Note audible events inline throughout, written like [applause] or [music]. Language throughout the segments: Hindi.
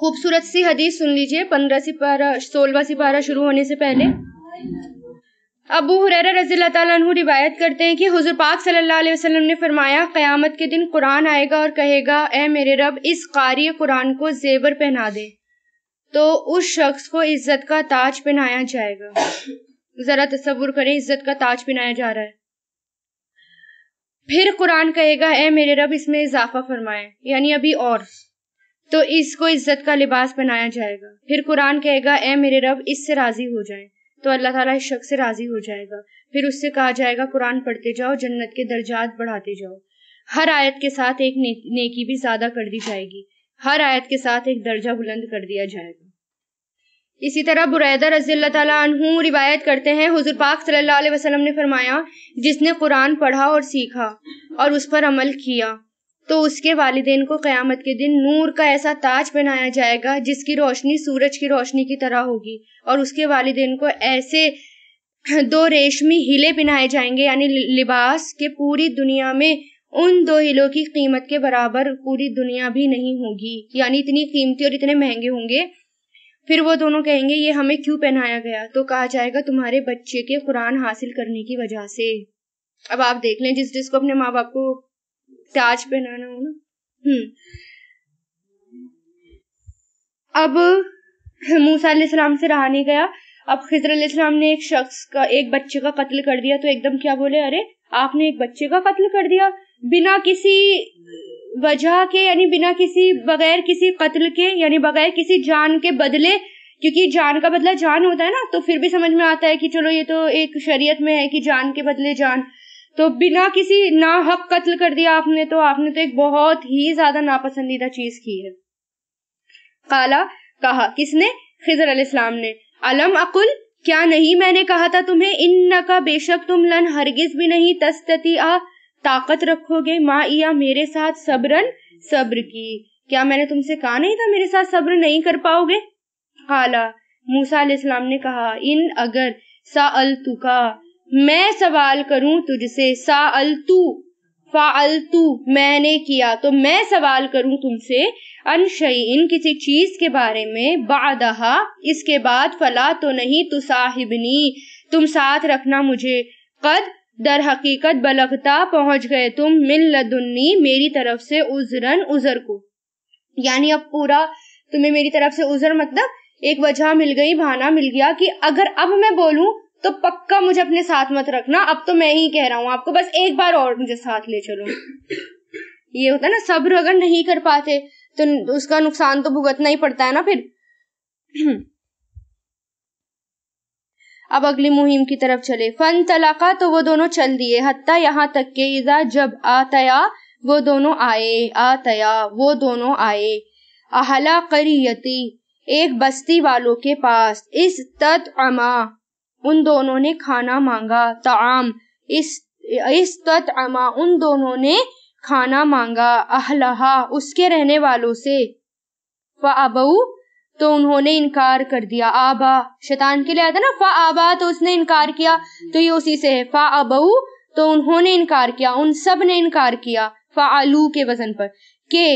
खूबसूरत सी हदीस सुन लीजिए पंद्रह सिपारा सोलवा सिपारा शुरू होने से पहले अबू हुरैरा रजी तु रिवायत करते हैं कि हुजूर पाक सल्लल्लाहु अलैहि वसल्लम ने फरमाया क़यामत के दिन कुरान आएगा और कहेगा ए मेरे रब इस कारी कुरान को जेवर पहना दे तो उस शख्स को इज्जत का ताज पहनाया जाएगा ज़रा तस्वुर करें इज्जत का ताज पहनाया जा रहा है फिर कुरान कहेगा ए मेरे रब इसमें इजाफा फरमाए यानी अभी और तो इसको इज्जत का लिबास बनाया जाएगा फिर कुरान कहेगा ए मेरे रब इससे राजी हो जाए तो अल्लाह ताला इस शख्स से राजी हो जाएगा फिर उससे कहा जाएगा कुरान पढ़ते जाओ जन्नत के दर्जात बढ़ाते जाओ हर आयत के साथ एक ने, नेकी भी ज्यादा कर दी जाएगी हर आयत के साथ एक दर्जा बुलंद कर दिया जाएगा इसी तरह बुरैदा रजी तु रिवायत करते हैं हुजूर पाक सल्लल्लाहु अलैहि वसल्लम ने फरमाया जिसने कुरान पढ़ा और सीखा और उस पर अमल किया तो उसके वालदेन को क़यामत के दिन नूर का ऐसा ताज पहनाया जाएगा जिसकी रोशनी सूरज की रोशनी की तरह होगी और उसके वालदेन को ऐसे [clears throat] दो रेशमी हिले पहनाए जाएंगे यानी लिबास के पूरी दुनिया में उन दो हिलों की कीमत के बराबर पूरी दुनिया भी नहीं होगी यानी इतनी कीमती और इतने महंगे होंगे फिर वो दोनों कहेंगे ये हमें क्यों पहनाया गया तो कहा जाएगा तुम्हारे बच्चे के कुरान हासिल करने की वजह से अब आप देख लें जिस जिसको अपने माँ बाप को ताज पहनाना हो ना हम्म अब मूसा सलाम से रहा नहीं गया अब खजर सलाम ने एक शख्स का एक बच्चे का कत्ल कर दिया तो एकदम क्या बोले अरे आपने एक बच्चे का कत्ल कर दिया बिना किसी वजह के यानी बिना किसी बगैर किसी कत्ल के यानी बगैर किसी जान के बदले क्योंकि जान का बदला जान होता है ना तो फिर भी समझ में आता है कि चलो ये तो एक शरीयत में है कि जान के बदले जान तो बिना किसी ना हक कत्ल कर दिया आपने तो आपने तो एक बहुत ही ज्यादा नापसंदीदा चीज की है काला कहा किसने खिजर अलैहिस्सलाम ने अलम अकुल क्या नहीं मैंने कहा था तुम्हें इन न का बेशक तुम लन हरगिज भी नहीं तस्तती आ ताकत रखोगे माँ या मेरे साथ सबरन सब्र की क्या मैंने तुमसे कहा नहीं था मेरे साथ सब्र नहीं कर पाओगे काला मूसा ने कहा इन अगर सा अल तुका मैं सवाल करूं तुझसे सा फा अलतू मैंने किया तो मैं सवाल करूं तुमसे अनशई इन किसी चीज के बारे में बादहा इसके बाद फला तो नहीं तु साहिबनी तुम साथ रखना मुझे कद दर हकीकत बलगता पहुंच गए तुम मिल लदुन्नी मेरी तरफ से उजरन उजर को यानी अब पूरा तुम्हें मेरी तरफ से उजर मतलब एक वजह मिल गई बहाना मिल गया कि अगर अब मैं बोलूं तो पक्का मुझे अपने साथ मत रखना अब तो मैं ही कह रहा हूँ आपको बस एक बार और मुझे साथ ले चलो ये होता है ना सब्र अगर नहीं कर पाते तो उसका नुकसान तो भुगतना ही पड़ता है ना फिर अब अगली मुहिम की तरफ चले फन तलाका तो वो दोनों चल दिए हत्ता यहाँ तक के इजा जब आतया वो दोनों आए आतया वो दोनों आए अहला करियती एक बस्ती वालों के पास इस तत्मा उन दोनों ने खाना मांगा ताम इस इस उन दोनों ने खाना मांगा अहलहा उसके रहने वालों से फ़ाबऊ तो उन्होंने इनकार कर दिया आबा शैतान के लिए आया था ना फा आबा तो उसने इनकार किया तो ये उसी से है फा अबऊ तो उन्होंने इनकार किया उन सब ने इनकार किया फा आलू के वजन पर के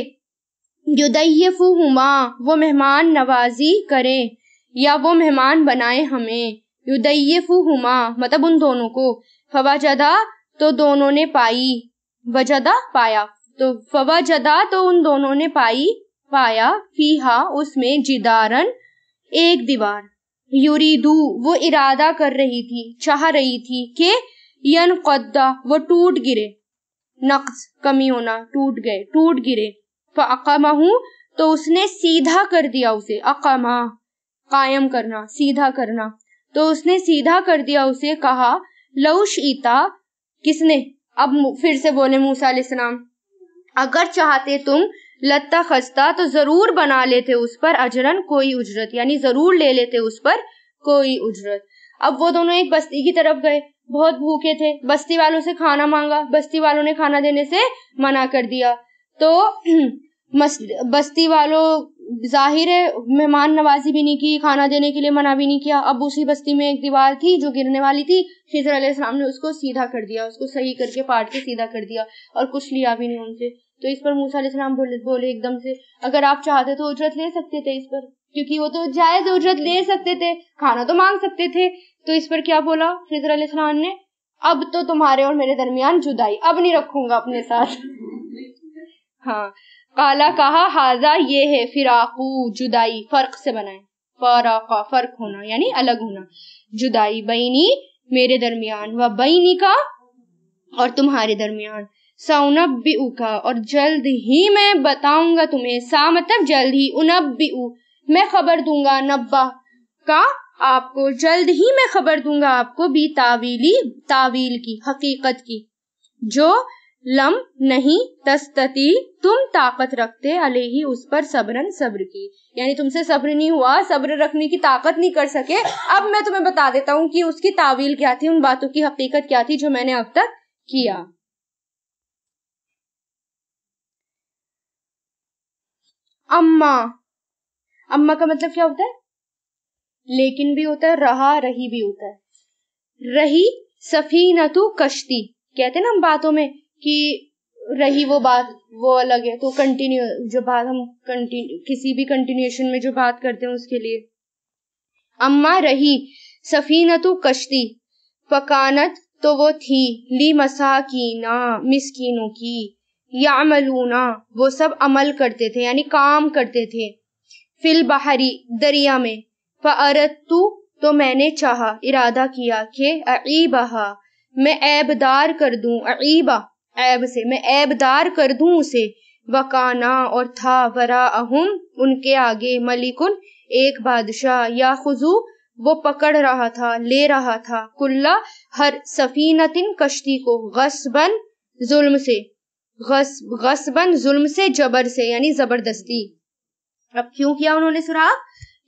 युदैफुहुमा वो मेहमान नवाजी करें या वो मेहमान बनाए हमें हुमा मतलब उन दोनों को फवाजदा तो दोनों ने पाई वजदा पाया तो फवाजदा तो उन दोनों ने पाई पाया फीहा उसमें जिदारन एक दीवार यूरीदू वो इरादा कर रही थी चाह रही थी के यन कद्दा वो टूट गिरे नक्स कमी होना टूट गए टूट गिरे अकमा तो उसने सीधा कर दिया उसे अकमा कायम करना सीधा करना तो उसने सीधा कर दिया उसे कहा लऊश ईता किसने अब फिर से बोले मूसा अगर चाहते तुम लत्ता खस्ता तो जरूर बना लेते उस पर अजरन कोई उजरत यानी जरूर ले लेते उस पर कोई उजरत अब वो दोनों एक बस्ती की तरफ गए बहुत भूखे थे बस्ती वालों से खाना मांगा बस्ती वालों ने खाना देने से मना कर दिया तो [clears throat] बस्ती वालों जाहिर है मेहमान नवाजी भी नहीं की खाना देने के लिए मना भी नहीं किया अब उसी बस्ती में एक दीवार थी जो गिरने वाली थी खिजर अलैहिस्सलाम ने उसको सीधा कर दिया उसको सही करके पाट के सीधा कर दिया और कुछ लिया भी नहीं उनसे तो इस पर मूसा अलैहिस्सलाम बोले बोले एकदम से अगर आप चाहते तो उजरत ले सकते थे इस पर क्योंकि वो तो जायज उजरत ले सकते थे खाना तो मांग सकते थे तो इस पर क्या बोला खिजर अलैहिस्सलाम ने अब तो तुम्हारे और मेरे दरमियान जुदाई अब नहीं रखूंगा अपने साथ हाँ काला कहा हाजा ये है फिराकू जुदाई फर्क से बनाए फराका फर्क होना यानी अलग होना जुदाई बैनी मेरे दरमियान व बैनी का और तुम्हारे दरमियान सौनबी का और जल्द ही मैं बताऊंगा तुम्हें सा मतलब जल्द ही उनबी मैं खबर दूंगा नब्बा का आपको जल्द ही मैं खबर दूंगा आपको भी तावीली तावील की हकीकत की जो लम नहीं तस्तती तुम ताकत रखते अले ही उस पर सबरन सब्र की यानी तुमसे सब्र नहीं हुआ सब्र रखने की ताकत नहीं कर सके अब मैं तुम्हें बता देता हूँ कि उसकी तावील क्या थी उन बातों की हकीकत क्या थी जो मैंने अब तक किया अम्मा अम्मा का मतलब क्या होता है लेकिन भी होता है रहा रही भी होता है रही तू कश्ती कहते ना हम बातों में कि रही वो बात वो अलग है तो कंटिन्यू जो बात हम कंटिन्यू किसी भी कंटिन्यूएशन में जो बात करते हैं उसके लिए अम्मा रही सफीना तो कश्ती पकानत तो वो थी ली मसा की ना मिसकीनों की या अमलूना वो सब अमल करते थे यानी काम करते थे फिल बहरी दरिया में तू तो मैंने चाहा इरादा किया कि अबहा मैं ऐबदार कर दूं अबा ऐब से मैं ऐबदार कर दूं उसे वकाना और था वरा अहम उनके आगे मलिकुन एक बादशाह या खुजू वो पकड़ रहा था ले रहा था कुल्ला हर सफीनतिन कश्ती को गसबन जुल्म से गस गसबन जुल्म से जबर से यानी जबरदस्ती अब क्यों किया उन्होंने सुराग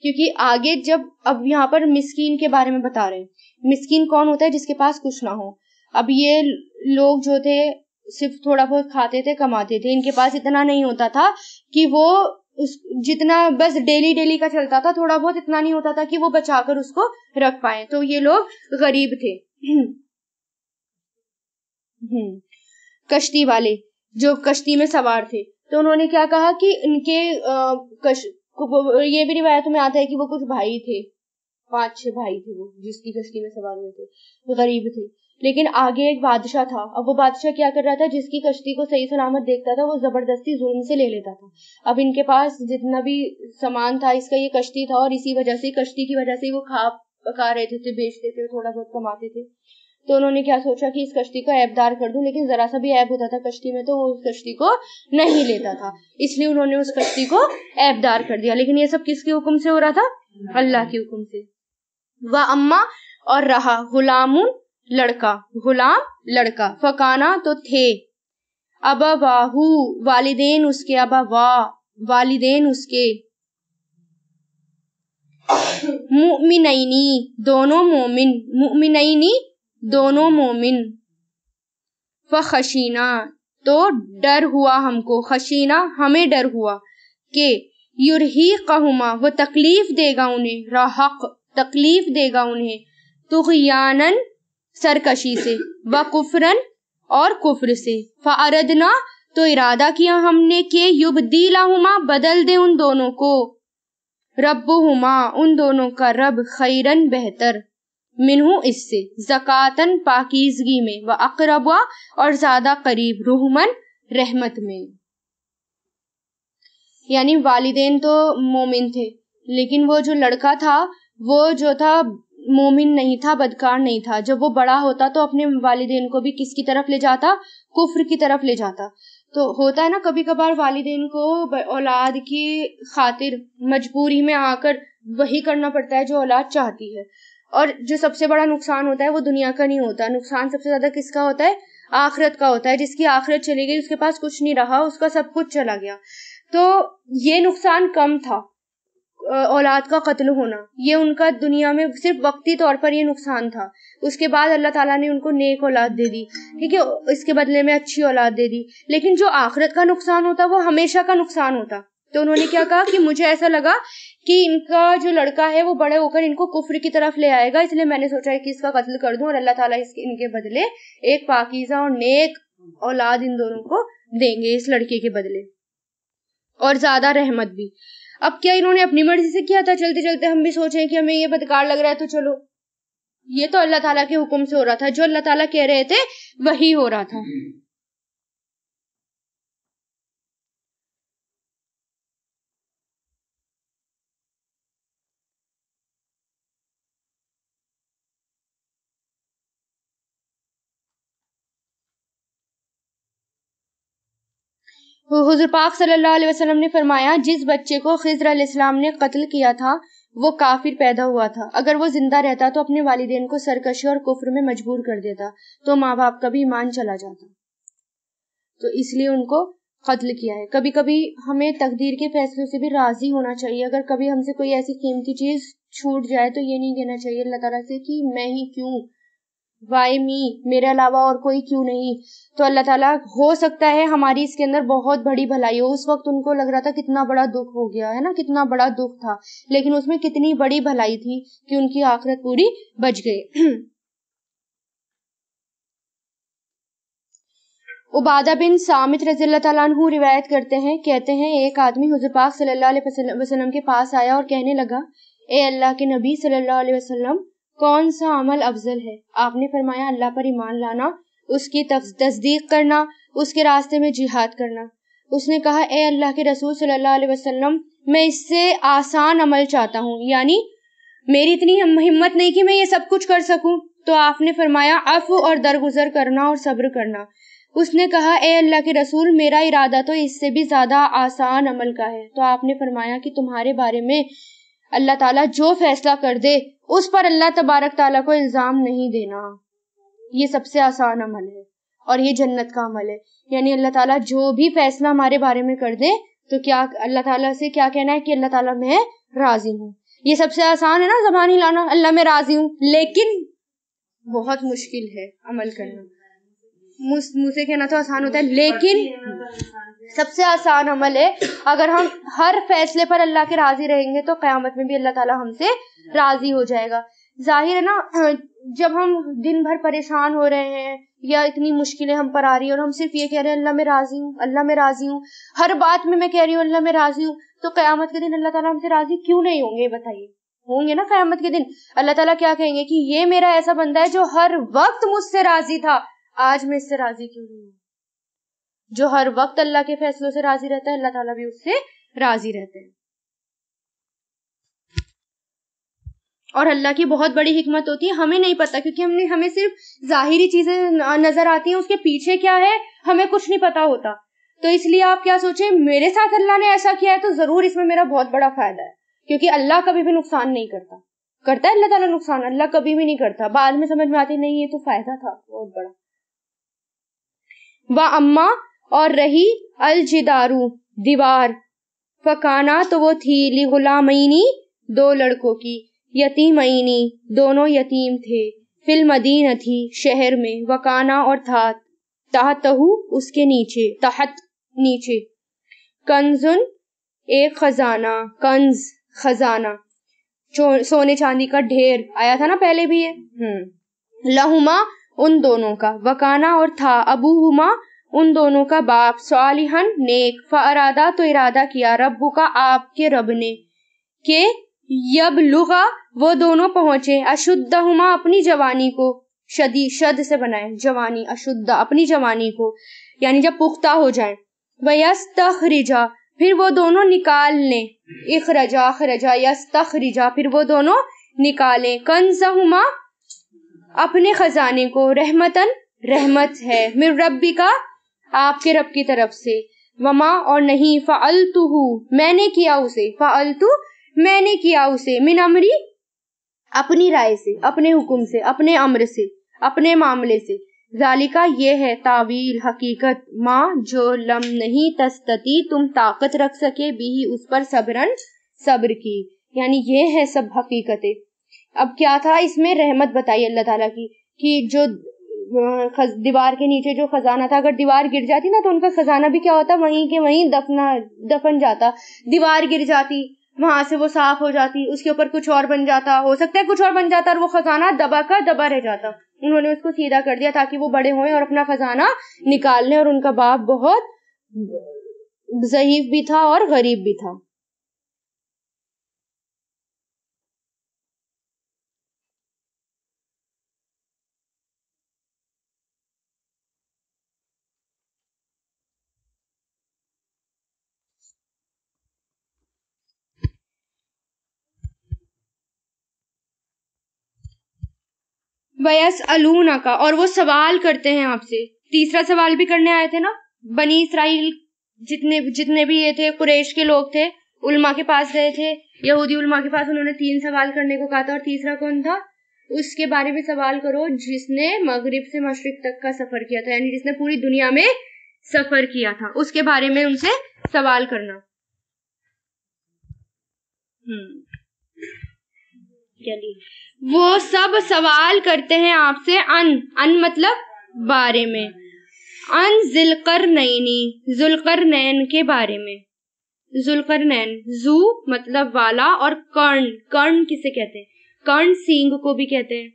क्योंकि आगे जब अब यहाँ पर मिस्कीन के बारे में बता रहे हैं मिस्कीन कौन होता है जिसके पास कुछ ना हो अब ये लोग जो थे सिर्फ थोड़ा बहुत खाते थे कमाते थे इनके पास इतना नहीं होता था कि वो उस जितना बस डेली डेली का चलता था थोड़ा बहुत इतना नहीं होता था कि वो बचाकर उसको रख पाए तो ये लोग गरीब थे हम्म। कश्ती वाले जो कश्ती में सवार थे तो उन्होंने क्या कहा कि इनके आ, कश, ये भी रिवायत में आता है कि वो कुछ भाई थे पांच छह भाई थे वो जिसकी कश्ती में सवार हुए थे गरीब थे लेकिन आगे एक बादशाह था अब वो बादशाह क्या कर रहा था जिसकी कश्ती को सही सलामत देखता था वो जबरदस्ती जुल्म से ले लेता था अब इनके पास जितना भी सामान था इसका ये कश्ती था और इसी वजह से कश्ती की वजह से वो खा पका रहे थे, थे बेचते थे थोड़ा बहुत कमाते थे तो उन्होंने क्या सोचा कि इस कश्ती का ऐबदार कर दूं लेकिन जरा सा भी ऐब होता था कश्ती में तो वो उस कश्ती को नहीं लेता था इसलिए उन्होंने उस कश्ती को ऐबदार कर दिया लेकिन ये सब किसके हुक्म से हो रहा था अल्लाह के हुक्म से वह अम्मा और रहा गुलामुन लड़का गुलाम लड़का फकाना तो थे अबा वाहू वालिदेन उसके अबा वाह वालिदेन उसके मुमिनैनी दोनों मोमिन मुमिनैनी दोनों मोमिन फखशीना तो डर हुआ हमको खशीना हमें डर हुआ के युरही कहुमा वो तकलीफ देगा उन्हें राहक तकलीफ देगा उन्हें तुगयानन सरकशी से व कुफरन और कुफर से फरदना तो इरादा किया हमने के युब दीलाहुमा बदल दे उन दोनों को रब हुमा उन दोनों का रब खैरन बेहतर मिनहू इससे जक़ातन पाकिजगी में व अकरबा और ज़्यादा करीब रुहमन रहमत में यानी वालिदेन तो मोमिन थे लेकिन वो जो लड़का था वो जो था मोमिन नहीं था बदकार नहीं था जब वो बड़ा होता तो अपने वालिदेन को भी किसकी तरफ ले जाता कुफ्र की तरफ ले जाता तो होता है ना कभी कभार वालिदेन को औलाद की खातिर मजबूरी में आकर वही करना पड़ता है जो औलाद चाहती है और जो सबसे बड़ा नुकसान होता है वो दुनिया का नहीं होता नुकसान सबसे ज्यादा किसका होता है आखरत का होता है जिसकी आखरत चली गई उसके पास कुछ नहीं रहा उसका सब कुछ चला गया तो ये नुकसान कम था औलाद का कत्ल होना ये उनका दुनिया में सिर्फ वक्ती तौर पर ये नुकसान था उसके बाद अल्लाह ताला ने उनको नेक औलाद दे दी ठीक है इसके बदले में अच्छी औलाद दे दी लेकिन जो आखिरत का नुकसान होता वो हमेशा का नुकसान होता तो उन्होंने क्या कहा कि मुझे ऐसा लगा कि इनका जो लड़का है वो बड़े होकर इनको कुफर की तरफ ले आएगा इसलिए मैंने सोचा कि इसका कत्ल कर दूं और अल्लाह ताला इसके इनके बदले एक पाकिजा और नेक औलाद इन दोनों को देंगे इस लड़के के बदले और ज्यादा रहमत भी अब क्या इन्होंने अपनी मर्जी से किया था चलते चलते हम भी सोचे कि हमें ये बदकार लग रहा है तो चलो ये तो अल्लाह ताला के हुक्म से हो रहा था जो अल्लाह ताला कह रहे थे वही हो रहा था हुजूर पाक सल्लल्लाहु अलैहि वसल्लम ने फरमाया जिस बच्चे को खिजर अलैहिस्सलाम ने कत्ल किया था वो काफिर पैदा हुआ था अगर वो जिंदा रहता तो अपने वालिदेन को सरकशी और कुफर में मजबूर कर देता तो माँ बाप का भी ईमान चला जाता तो इसलिए उनको कत्ल किया है कभी कभी हमें तकदीर के फैसलों से भी राजी होना चाहिए अगर कभी हमसे कोई ऐसी कीमती चीज छूट जाए तो ये नहीं कहना चाहिए अल्लाह तला से कि मैं ही क्यों वाई मी मेरे अलावा और कोई क्यों नहीं तो अल्लाह ताला हो सकता है हमारी इसके अंदर बहुत बड़ी भलाई हो उस वक्त उनको लग रहा था कितना बड़ा दुख हो गया है ना कितना बड़ा दुख था लेकिन उसमें कितनी बड़ी भलाई थी कि उनकी आखिरत पूरी बच गई [clears throat] उबादा बिन सामित रजील्ला रिवायत करते हैं कहते हैं एक आदमी हजूर पाक सल्लल्लाहु अलैहि वसल्लम के पास आया और कहने लगा ए अल्लाह के नबी सल्लल्लाहु अलैहि वसल्लम कौन सा अमल अफजल है आपने फरमाया अल्लाह पर ईमान लाना उसकी तस्दीक करना उसके रास्ते में जिहाद करना उसने कहा ए अल्लाह के रसूल सल्लल्लाहु अलैहि वसल्लम मैं इससे आसान अमल चाहता हूँ यानी मेरी इतनी हिम्मत नहीं कि मैं ये सब कुछ कर सकूँ तो आपने फरमाया अफ और दरगुजर करना और सब्र करना उसने कहा ए अल्लाह के रसूल मेरा इरादा तो इससे भी ज़्यादा आसान अमल का है तो आपने फरमाया कि तुम्हारे बारे में अल्लाह ताला जो फैसला कर दे उस पर अल्लाह तबारक ताला को इल्ज़ाम नहीं देना ये सबसे आसान अमल है और ये जन्नत का अमल है यानी अल्लाह ताला जो भी फैसला हमारे बारे में कर दे तो क्या अल्लाह ताला से क्या कहना है कि अल्लाह ताला मैं राजी हूँ ये सबसे आसान है ना जबान लाना अल्लाह मैं राजी हूँ लेकिन बहुत मुश्किल है अमल करना मुझसे कहना तो आसान होता है लेकिन सबसे आसान अमल है अगर हम हर फैसले पर अल्लाह के राजी रहेंगे तो क्यामत में भी अल्लाह ताला हमसे राजी हो जाएगा जाहिर है ना जब हम दिन भर परेशान हो रहे हैं या इतनी मुश्किलें हम पर आ रही है और हम सिर्फ ये कह रहे हैं अल्लाह में राजी हूँ अल्लाह में राजी हूँ हर बात में मैं कह रही हूँ अल्लाह में राजी हूँ तो क्यामत के दिन अल्लाह ताला हमसे राजी क्यों नहीं होंगे बताइए होंगे ना क्यामत के दिन अल्लाह ताला क्या कहेंगे कि ये मेरा ऐसा बंदा है जो हर वक्त मुझसे राजी था आज मैं इससे राजी क्यों नहीं हूँ जो हर वक्त अल्लाह के फैसलों से राजी रहता है अल्लाह ताला भी उससे राजी रहते हैं और अल्लाह की बहुत बड़ी हिकमत होती है हमें नहीं पता क्योंकि हमने हमें सिर्फ जाहिरी चीजें नजर आती हैं उसके पीछे क्या है हमें कुछ नहीं पता होता तो इसलिए आप क्या सोचें मेरे साथ अल्लाह ने ऐसा किया है तो जरूर इसमें मेरा बहुत बड़ा फायदा है क्योंकि अल्लाह कभी भी नुकसान नहीं करता करता है अल्लाह ताला नुकसान अल्लाह कभी भी नहीं करता बाद में समझ में आती नहीं ये तो फायदा था बहुत बड़ा व अम्मा और रही अलजिदारू दीवार फकाना तो वो थी ली गुलामीनी दो लड़कों की यतीमईनी दोनों यतीम थे फिल मदीन थी शहर में वकाना और था ताहतहू उसके नीचे तहत नीचे कंजुन एक खजाना कंज खजाना सोने चांदी का ढेर आया था ना पहले भी ये हम्म। लहुमा उन दोनों का वकाना और था अबू हुमा उन दोनों का बाप सालिहन नेक फरादा तो इरादा किया रब्बू का आपके रब ने के यब लुगा वो दोनों पहुंचे अशुद्ध हुमा अपनी जवानी को शदी शद से बनाए जवानी अशुद्ध अपनी जवानी को यानी जब पुख्ता हो जाए वयस्तखरिजा फिर वो दोनों निकाल लें इखरजा खरजा यस्तखरिजा फिर वो दोनों निकाले कंजहुमा अपने खजाने को रहमतन रहमत है मिर रब्बी का आपके रब की तरफ से वमा और नहीं फ़ालतुहु मैंने किया उसे फ़ालतु मैंने किया उसे मिन अमरी अपनी राय से अपने हुक्म से अपने अम्र से अपने मामले से जालिका ये है तावील हकीकत माँ जो लम नहीं तस्तती तुम ताकत रख सके भी उस पर सबरन सब्र की यानी ये है सब हकीकतें अब क्या था इसमें रहमत बताई अल्लाह ताला की कि जो दीवार के नीचे जो खजाना था अगर दीवार गिर जाती ना तो उनका खजाना भी क्या होता वहीं के वहीं दफना दफन जाता दीवार गिर जाती वहां से वो साफ हो जाती उसके ऊपर कुछ और बन जाता हो सकता है कुछ और बन जाता और वो खजाना दबा कर दबा रह जाता उन्होंने उसको सीधा कर दिया ताकि वो बड़े हों और अपना खजाना निकाल लें और उनका बाप बहुत जहीफ भी था और गरीब भी था वयस अलूना का और वो सवाल करते हैं आपसे तीसरा सवाल भी करने आए थे ना बनी इसराइल जितने जितने भी ये थे कुरेश के लोग थे उल्मा के पास गए थे यहूदी उल्मा के पास उन्होंने तीन सवाल करने को कहा था और तीसरा कौन था उसके बारे में सवाल करो जिसने मगरिब से मशरक तक का सफर किया था यानी जिसने पूरी दुनिया में सफर किया था उसके बारे में उनसे सवाल करना हम्म चलिए वो सब सवाल करते हैं आपसे अन अन मतलब बारे में अन जुलकर नैनी जुलकर नैन के बारे में जुलकर नैन जू मतलब वाला और कर्ण कर्ण किसे कहते हैं कर्ण सिंग को भी कहते हैं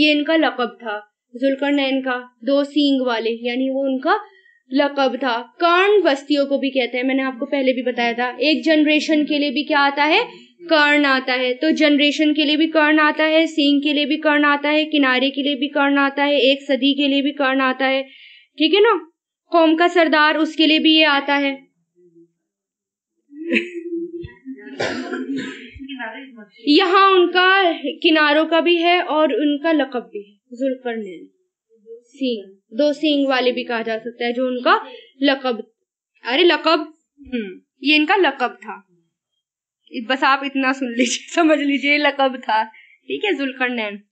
ये इनका लकब था जुलकर नैन का दो सींग वाले यानी वो उनका लकब था कर्ण बस्तियों को भी कहते हैं मैंने आपको पहले भी बताया था एक जनरेशन के लिए भी क्या आता है कर्ण आता है तो जनरेशन के लिए भी कर्ण आता है सींग के लिए भी कर्ण आता है किनारे के लिए भी कर्ण आता है एक सदी के लिए भी कर्ण आता है ठीक है ना कौम का सरदार उसके लिए भी ये आता है यहाँ उनका किनारों का भी है और उनका लकब भी है जुलकर्नैन सींग दो सींग वाले भी कहा जा सकता है जो उनका लकब अरे लकब हम्म, ये इनका लकब था बस आप इतना सुन लीजिए [laughs] समझ लीजिए लकब था ठीक है जुलकर नैन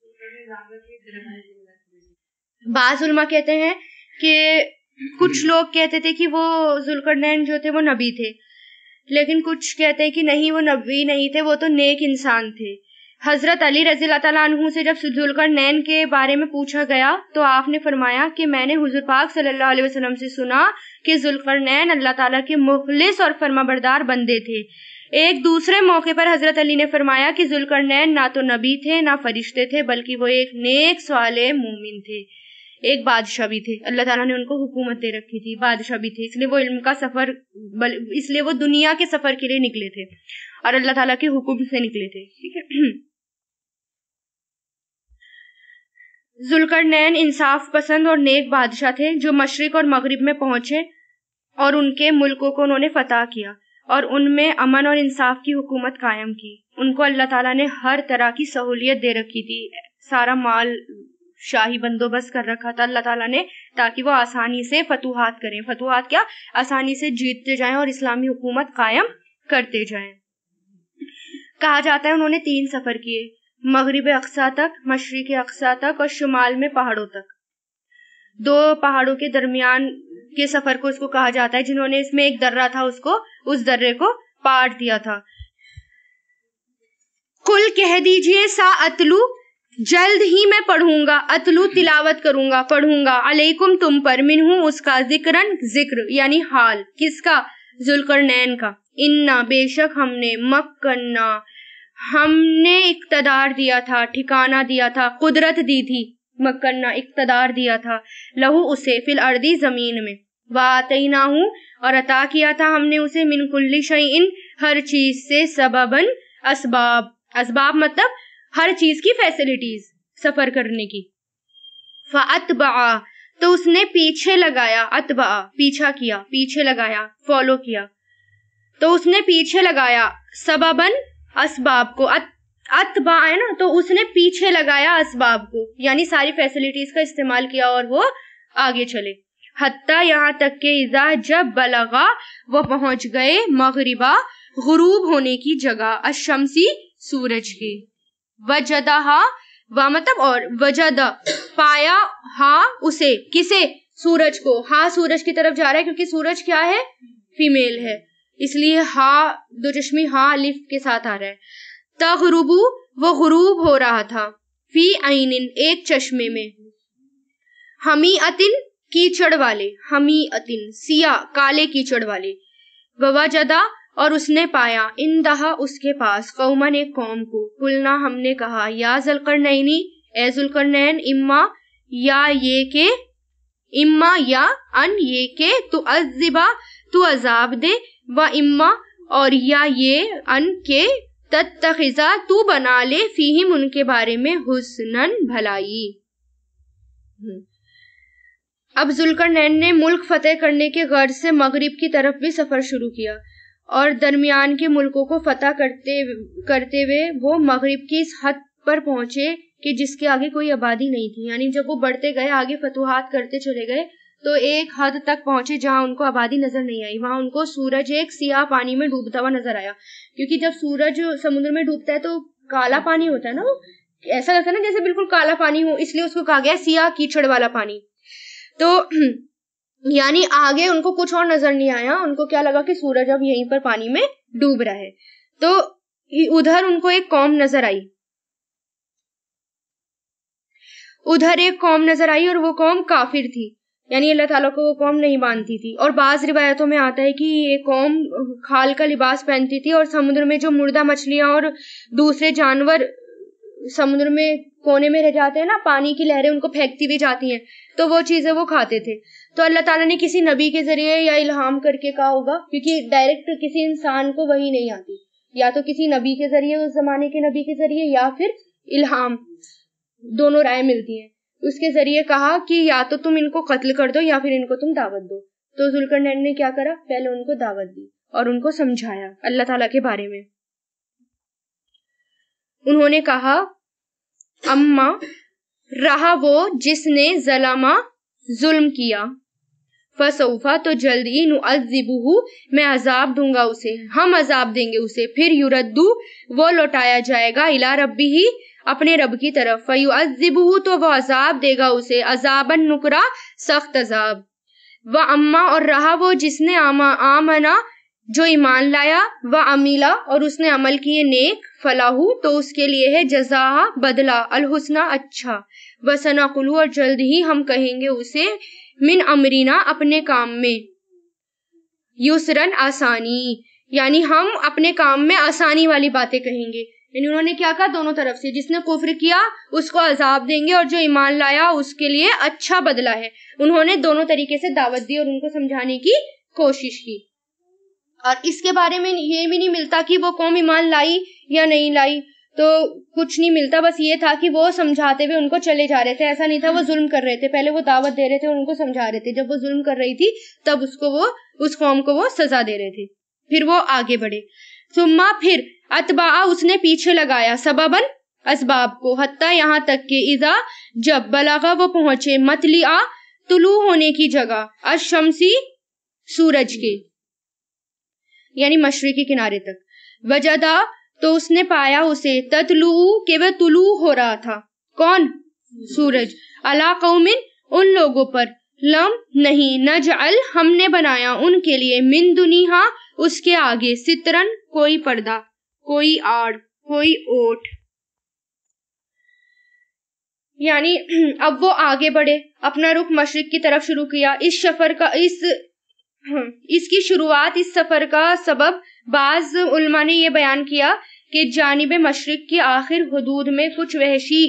बाजुलमा कहते हैं कि कुछ हम्म। लोग कहते थे कि वो जुलकरनैन जो थे वो नबी थे लेकिन कुछ कहते हैं कि नहीं वो नबी नहीं थे वो तो नेक इंसान थे हजरत अली रजी तु से जब जुलकर नैन के बारे में पूछा गया तो आपने फरमाया कि मैंने हुजूर पाक सल्लल्लाहु अलैहि वसल्लम से सुना कि जुलकर नैन अल्लाह ताला के मुखलिस और फर्माबरदार बंदे थे एक दूसरे मौके पर हजरत अली ने फरमाया कि जुलकरनैन ना तो नबी थे ना फरिश्ते थे बल्कि वो एक नेक सवाले मोमिन थे एक बादशाह भी थे अल्लाह ताला ने उनको हुकूमत दे रखी थी बादशाह भी थे इसलिए वो इल्म का सफर इसलिए वो दुनिया के सफर के लिए निकले थे और अल्लाह ताला के हुक्म से निकले थे ठीक है [clears throat] इंसाफ पसंद और नेक बादशाह थे जो मशरक और मगरिब में पहुंचे और उनके मुल्कों को उन्होंने फतेह किया और उनमें अमन और इंसाफ की हुकूमत कायम की उनको अल्लाह ताला ने हर तरह की सहूलियत दे रखी थी सारा माल शाही बंदोबस्त कर रखा था अल्लाह ताला ने ताकि वो आसानी से फतुहात करें फतुहात क्या आसानी से जीतते जाएं और इस्लामी हुकूमत कायम करते जाएं कहा जाता है उन्होंने तीन सफर किए मगरब अक्सा तक मशरक अक्सा तक और शुमाल में पहाड़ों तक दो पहाड़ों के दरमियान के सफर को उसको कहा जाता है जिन्होंने इसमें एक दर्रा था उसको उस दर्रे को पार दिया था कुल कह दीजिए सा अतलू जल्द ही मैं पढ़ूंगा अतलू तिलावत करूंगा पढ़ूंगा अलैकुम तुम पर मिनहू उसका जिक्रन जिक्र यानी हाल किसका जुलकर नैन का इन्ना बेशक हमने मक करना हमने इकतदार दिया था ठिकाना दिया था कुदरत दी थी करना इकतदार दिया था लहू उसे फिल अर्दी जमीन में वातई ना हूँ और अता किया था हमने उसे मिनकुल्ली शईन हर चीज से सबबन असबाब असबाब मतलब हर चीज की फैसिलिटीज सफर करने की फ़अतबा तो उसने पीछे लगाया अतबा पीछा किया पीछे लगाया फॉलो किया तो उसने पीछे लगाया सबबन असबाब को अत अतबा है ना तो उसने पीछे लगाया इसबाब को यानी सारी फैसिलिटीज का इस्तेमाल किया और वो आगे चले हत्ता यहाँ तक के इजा जब बलगा वो पहुंच गए मगरिबा गुरूब होने की जगह अशमसी सूरज की वजदहा वा मतलब और वजद पाया हा उसे किसे सूरज को हा सूरज की तरफ जा रहा है क्योंकि सूरज क्या है फीमेल है इसलिए हा दो चश्मी हा लिफ के साथ आ रहा है तगरुबू वो गुरूब हो रहा था फी आइन एक चश्मे में हमी अतिन कीचड़ वाले हमी अतिन सिया काले कीचड़ वाले जदा और उसने पाया इन दहा उसके पास कौमन एक कौम को कुलना हमने कहा या नैनी ए जुलकर नैन इम्मा या ये के इम्मा या अन ये के तू अजिबा तू अजाब दे व इम्मा और या ये अन के तत्तखिजा तू बना ले फीहिम उनके बारे में हुसनन भलाई हम्म। अब जुलकर ने मुल्क फतेह करने के गर्ज से मगरिब की तरफ भी सफर शुरू किया और दरमियान के मुल्कों को फतह करते करते हुए वो मगरिब की इस हद पर पहुंचे कि जिसके आगे कोई आबादी नहीं थी यानी जब वो बढ़ते गए आगे फतुहात करते चले गए तो एक हद तक पहुंचे जहां उनको आबादी नजर नहीं आई वहां उनको सूरज एक सियाह पानी में डूबता हुआ नजर आया क्योंकि जब सूरज समुद्र में डूबता है तो काला पानी होता है ना ऐसा लगता है ना जैसे बिल्कुल काला पानी हो इसलिए उसको कहा गया सिया कीचड़ वाला पानी तो [clears throat] यानी आगे उनको कुछ और नजर नहीं आया उनको क्या लगा कि सूरज अब यहीं पर पानी में डूब रहा है तो उधर उनको एक कौम नजर आई उधर एक कौम नजर आई और वो कौम काफिर थी यानी अल्लाह ताला को वो कौम नहीं मानती थी और बाज़ रिवायतों में आता है कि ये कौम खाल का लिबास पहनती थी और समुद्र में जो मुर्दा मछलियाँ और दूसरे जानवर समुद्र में कोने में रह जाते हैं ना पानी की लहरें उनको फेंकती हुई जाती हैं तो वो चीज़ें वो खाते थे तो अल्लाह ताला ने किसी नबी के जरिए या इल्हाम करके कहा होगा क्योंकि डायरेक्ट किसी इंसान को वही नहीं आती या तो किसी नबी के जरिए उस जमाने के नबी के जरिए या फिर इल्हाम दोनों राय मिलती हैं उसके जरिए कहा कि या तो तुम इनको कत्ल कर दो या फिर इनको तुम दावत दो तो जुलकरनैन ने क्या करा पहले उनको दावत दी और उनको समझाया अल्लाह ताला के बारे में उन्होंने कहा अम्मा रहा वो जिसने जलामा जुल्म किया फसोफा तो जल्दी नुअबू मैं अजाब दूंगा उसे हम अजाब देंगे उसे फिर यूरदू वो लौटाया जाएगा इला रब्बी ही अपने रब की तरफ फयू अजिबू तो वह अजाब देगा उसे अजाबन नुकरा सख्त अजाब व अम्मा और रहा वो जिसने आमा आमना जो ईमान लाया व अमीला और उसने अमल किए नेक फलाहू तो उसके लिए है जजा बदला अलहुसना अच्छा व सना कुलू और जल्द ही हम कहेंगे उसे मिन अमरीना अपने काम में युसरन आसानी यानी हम अपने काम में आसानी वाली बातें कहेंगे उन्होंने क्या कहा दोनों तरफ से जिसने कुफर किया उसको अजाब देंगे और जो ईमान लाया उसके लिए अच्छा बदला है उन्होंने दोनों तरीके से दावत दी और उनको समझाने की कोशिश की और इसके बारे में ये भी नहीं मिलता कि वो कौम ईमान लाई या नहीं लाई तो कुछ नहीं मिलता बस ये था कि वो समझाते हुए उनको चले जा रहे थे ऐसा नहीं था वो जुल्म कर रहे थे पहले वो दावत दे रहे थे और उनको समझा रहे थे जब वो जुल्म कर रही थी तब उसको वो उस कौम को वो सजा दे रहे थे फिर वो आगे बढ़े सुम्मा फिर अतबा उसने पीछे लगाया सबबन असबाब को हती यहाँ तक के इजा जब बलागा वो पहुंचे मतलिया तुलू होने की जगह अशमसी सूरज के यानी के किनारे तक वजदा तो उसने पाया उसे ततलू के वह तुलू हो रहा था कौन सूरज अला कौमिन उन लोगों पर लम नहीं नज अल हमने बनाया उनके लिए मिन दुनिया उसके आगे सितरन कोई पर्दा कोई आड़ कोई ओट यानी [clears throat] अब वो आगे बढ़े अपना रुख मशरक की तरफ शुरू किया इस सफर का इस [clears throat] इसकी शुरुआत इस सफर का सबब बाज उल्मा ने यह बयान किया कि जानब मशरक के आखिर हदूद में कुछ वहशी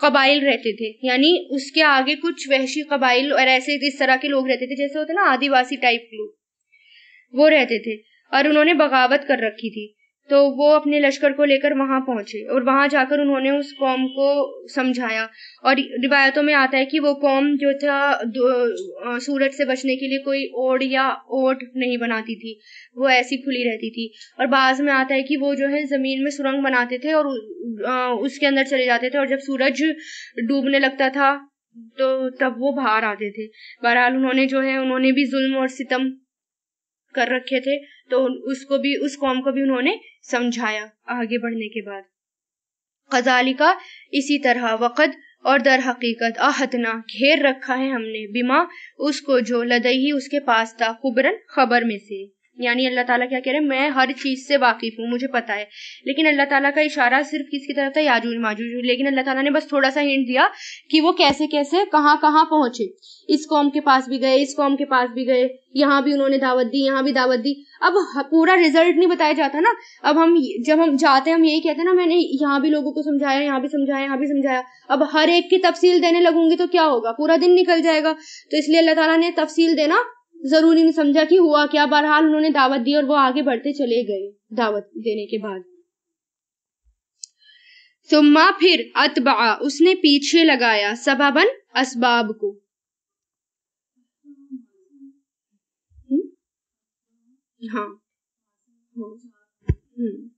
कबाइल रहते थे यानी उसके आगे कुछ वहशी कबाइल और ऐसे इस तरह के लोग रहते थे जैसे होते ना आदिवासी टाइप लोग वो रहते थे और उन्होंने बगावत कर रखी थी तो वो अपने लश्कर को लेकर वहां पहुंचे और वहां जाकर उन्होंने उस कौम को समझाया और रिवायतों में आता है कि वो कौम जो था सूरज से बचने के लिए कोई ओढ़ या ओट नहीं बनाती थी वो ऐसी खुली रहती थी और बाद में आता है कि वो जो है जमीन में सुरंग बनाते थे और उसके अंदर चले जाते थे और जब सूरज डूबने लगता था तो तब वो बाहर आते थे बहरहाल उन्होंने जो है उन्होंने भी जुल्म और सितम कर रखे थे तो उसको भी उस कौम को भी उन्होंने समझाया आगे बढ़ने के बाद कजालिका इसी तरह वक़द और दर हकीकत आहतना घेर रखा है हमने बीमा उसको जो लदई ही उसके पास था कुबरन खबर में से यानी अल्लाह ताला क्या कह रहे हैं मैं हर चीज़ से वाकिफ़ हूँ मुझे पता है लेकिन अल्लाह ताला का इशारा सिर्फ किसकी तरफ था याजूज माजूज लेकिन अल्लाह ताला ने बस थोड़ा सा हिंट दिया कि वो कैसे कैसे कहाँ कहाँ पहुंचे इस कौम के पास भी गए इस कौम के पास भी गए यहाँ भी उन्होंने दावत दी यहाँ भी दावत दी अब पूरा रिजल्ट नहीं बताया जाता ना अब हम जब हम जाते हैं हम यही कहते हैं ना मैंने यहाँ भी लोगों को समझाया यहाँ भी समझाया यहाँ भी समझाया अब हर एक की तफसील देने लगूंगी तो क्या होगा पूरा दिन निकल जाएगा तो इसलिए अल्लाह ताला ने तफसील देना जरूरी नहीं समझा कि हुआ क्या बहरहाल उन्होंने दावत दी और वो आगे बढ़ते चले गए दावत देने के बाद सुम्मा फिर अतबा उसने पीछे लगाया सबाबन असबाब को हम्म? हाँ, हाँ। हम्म।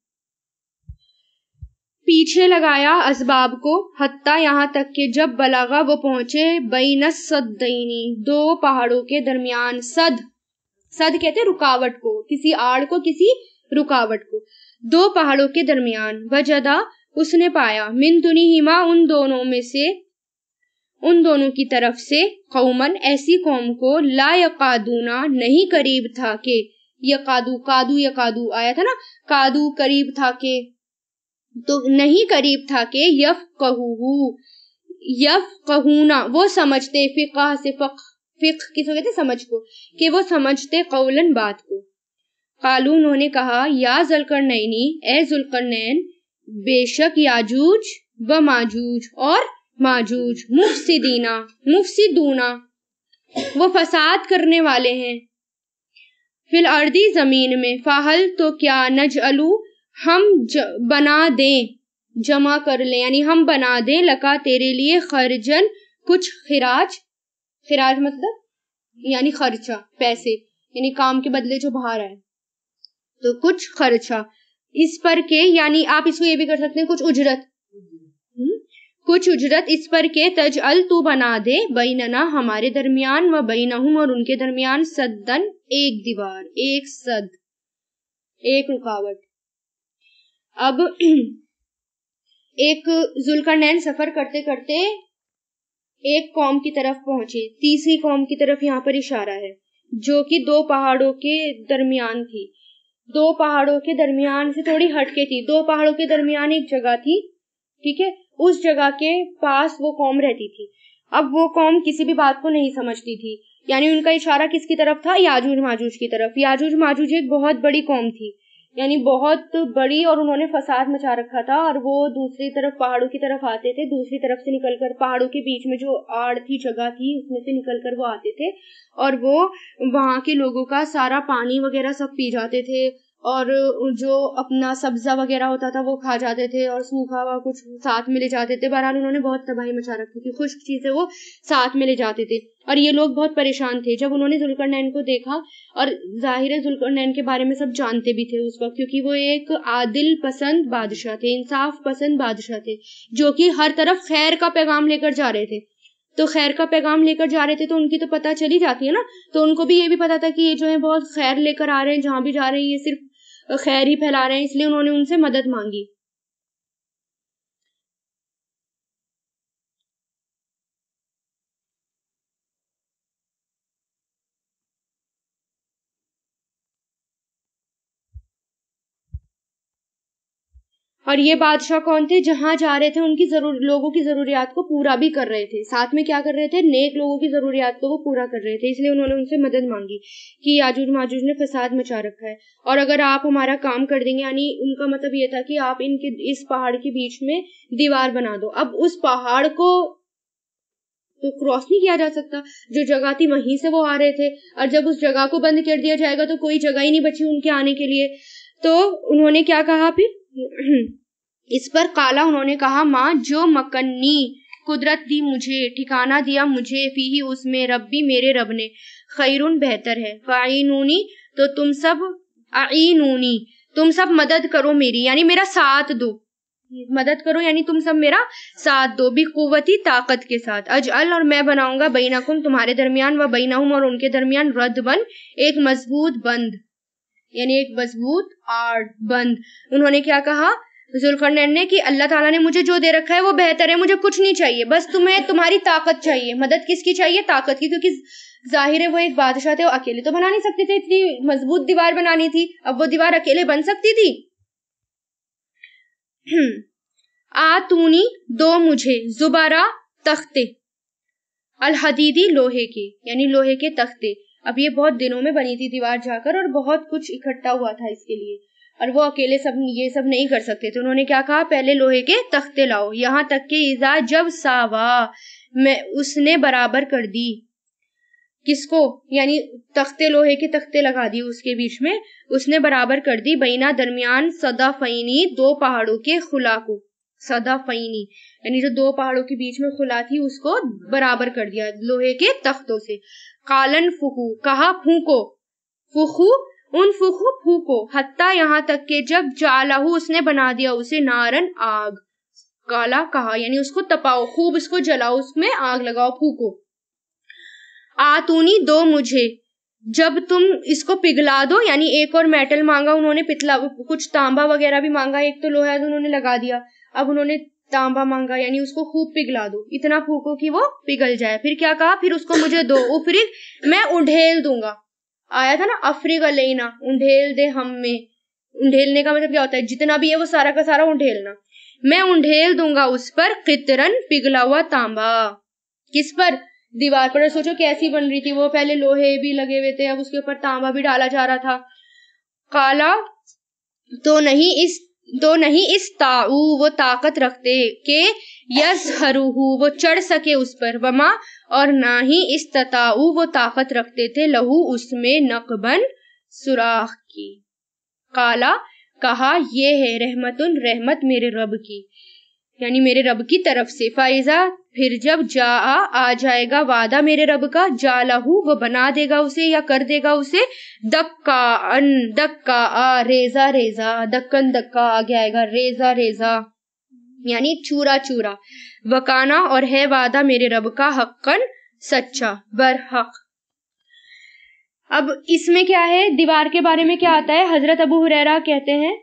पीछे लगाया असबाब को हत्ता यहाँ तक कि जब बलागा वो पहुंचे बैनस सदनी दो पहाड़ों के दरमियान सद सद कहते रुकावट को किसी आड़ को किसी रुकावट को दो पहाड़ों के दरमियान वजदा उसने पाया मिन तुनी हिमा उन दोनों में से उन दोनों की तरफ से कौमन ऐसी कौम को ला यकादूना नहीं करीब था के यकादू कादू यकादू आया था ना कादू करीब था के तो नहीं करीब था कि यफ कहू यफ कहूना वो समझते फ़िका से फ़क फ़िक किसको कहते समझ को कि वो समझते कौलन बात को कालू उन्होंने कहा या जुलकर नैनी ए जुलकर नैन बेशक याजूज व माजूज और माजूज मुफसिदीना मुफसिदूना वो फसाद करने वाले हैं फिल अर्दी जमीन में फाहल तो क्या नज अलू हम ज, बना दें जमा कर लें यानी हम बना दें लका तेरे लिए खर्जन कुछ खिराज खिराज मतलब यानी खर्चा पैसे यानी काम के बदले जो बाहर आए तो कुछ खर्चा इस पर के यानी आप इसको ये भी कर सकते हैं कुछ उजरत हम्म, कुछ उजरत इस पर के तज अल तू बना दे बैनना हमारे दरमियान व बई और उनके दरमियान सदन एक दीवार एक सद एक रुकावट अब [clears throat] एक नैन सफर करते करते एक कौम की तरफ पहुंची तीसरी कौम की तरफ यहाँ पर इशारा है जो कि दो पहाड़ों के दरमियान थी दो पहाड़ों के दरमियान से थोड़ी हटके थी दो पहाड़ों के दरमियान एक जगह थी ठीक है उस जगह के पास वो कौम रहती थी अब वो कौम किसी भी बात को नहीं समझती थी यानी उनका इशारा किसकी तरफ था याजूज माजूज की तरफ याजूज माजूज एक बहुत बड़ी कौम थी यानी बहुत बड़ी और उन्होंने फसाद मचा रखा था और वो दूसरी तरफ पहाड़ों की तरफ आते थे दूसरी तरफ से निकलकर पहाड़ों के बीच में जो आड़ थी जगह थी उसमें से निकलकर वो आते थे और वो वहाँ के लोगों का सारा पानी वगैरह सब पी जाते थे और जो अपना सब्जा वगैरह होता था वो खा जाते थे और सूखा हुआ कुछ साथ में ले जाते थे बहरहाल उन्होंने बहुत तबाही मचा रखी थी खुश्क चीजें वो साथ में ले जाते थे और ये लोग बहुत परेशान थे जब उन्होंने जुलकर नैन को देखा और जाहिर है नैन के बारे में सब जानते भी थे उस वक्त क्योंकि वो एक आदिल पसंद बादशाह थे इंसाफ पसंद बादशाह थे जो कि हर तरफ खैर का पैगाम लेकर जा रहे थे तो खैर का पैगाम लेकर जा रहे थे तो उनकी तो पता चली जाती है ना तो उनको भी ये भी पता था कि ये जो है बहुत खैर लेकर आ रहे हैं जहां भी जा रहे हैं ये सिर्फ खैर ही फैला रहे हैं इसलिए उन्होंने उनसे मदद मांगी और ये बादशाह कौन थे जहां जा रहे थे उनकी जरूर लोगों की जरूरियात को पूरा भी कर रहे थे साथ में क्या कर रहे थे नेक लोगों की जरूरियात को वो पूरा कर रहे थे इसलिए उन्होंने उनसे मदद मांगी कि याजूज माजूज ने फसाद मचा रखा है और अगर आप हमारा काम कर देंगे यानी उनका मतलब ये था कि आप इनके इस पहाड़ के बीच में दीवार बना दो अब उस पहाड़ को तो क्रॉस नहीं किया जा सकता जो जगह थी वहीं से वो आ रहे थे और जब उस जगह को बंद कर दिया जाएगा तो कोई जगह ही नहीं बची उनके आने के लिए तो उन्होंने क्या कहा फिर इस पर काला उन्होंने कहा माँ जो मकन्नी कुदरत दी मुझे ठिकाना दिया मुझे फी ही उसमें रब्बी मेरे रब ने खैरुन बेहतर है फाइनूनी तो तुम सब आईनूनी तुम सब मदद करो मेरी यानी मेरा साथ दो मदद करो यानी तुम सब मेरा साथ दो भी कुवती ताकत के साथ अज अल और मैं बनाऊंगा बैनाकुम तुम्हारे दरमियान व बैनाहुम और उनके दरमियान रद्द बन एक मजबूत बंद यानी एक मजबूत और बंद उन्होंने क्या कहा जुल्कर्नैन ने कि अल्लाह ताला ने मुझे जो दे रखा है वो बेहतर है मुझे कुछ नहीं चाहिए बस तुम्हें तुम्हारी ताकत चाहिए मदद किसकी चाहिए ताकत की क्योंकि जाहिर है वो एक बादशाह थे वो अकेले तो बना नहीं सकते थे इतनी मजबूत दीवार बनानी थी अब वो दीवार अकेले बन सकती थी हम्म। आ तूनी दो मुझे जुबारा तख्ते अलहदीदी लोहे के यानी लोहे के तख्ते अब ये बहुत दिनों में बनी थी दीवार जाकर और बहुत कुछ इकट्ठा हुआ था इसके लिए और वो अकेले सब ये सब नहीं कर सकते थे उन्होंने क्या कहा पहले लोहे के तख्ते लाओ यहाँ तक के इजा जब सावा मैं उसने बराबर कर दी किसको यानी तख्ते लोहे के तख्ते लगा दिए उसके बीच में उसने बराबर कर दी बैना दरमियान सदा फैनी दो पहाड़ों के खुला को सदा फैनी यानी जो दो पहाड़ों के बीच में खुला थी उसको बराबर कर दिया लोहे के तख्तों से कालन फुकू कहा फूको फुकू उन फुकू फूको हत्ता यहाँ तक के जब जालाहू उसने बना दिया उसे नारन आग काला कहा यानी उसको तपाओ खूब उसको जलाओ उसमें आग लगाओ फूको आतूनी दो मुझे जब तुम इसको पिघला दो यानी एक और मेटल मांगा उन्होंने पितला कुछ तांबा वगैरह भी मांगा एक तो लोहा उन्होंने लगा दिया अब उन्होंने तांबा मांगा यानी उसको खूब पिघला दो इतना फूको कि वो पिघल जाए फिर क्या कहा फिर उसको मुझे दो उफरिक मैं उंढेल दूंगा आया था ना अफ्रीक लेना उंढेल दे हम में उंढेलने का मतलब क्या होता है जितना भी है वो सारा का सारा उंढेलना मैं उंढेल दूंगा उस पर कितरन पिघला हुआ तांबा किस पर दीवार पर सोचो कैसी बन रही थी वो पहले लोहे भी लगे हुए थे अब उसके ऊपर तांबा भी डाला जा रहा था काला तो नहीं इस तो नहीं इस ताऊ वो ताकत रखते के यस हरू वो चढ़ सके उस पर वमा और ना ही इस तताऊ वो ताकत रखते थे लहू उसमें नकबन सुराख की काला कहा ये है रहमतुन रहमत मेरे रब की यानी मेरे रब की तरफ से फाइजा फिर जब जा आ जाएगा वादा मेरे रब का जा लहू वह बना देगा उसे या कर देगा उसे दक्का अन दक्का आ रेजा रेजा दक्कन दक्का आ गया आएगा रेजा रेजा यानी चूरा चूरा वकाना और है वादा मेरे रब का हक्कन सच्चा बर हक अब इसमें क्या है दीवार के बारे में क्या आता है हजरत अबू हुरैरा कहते हैं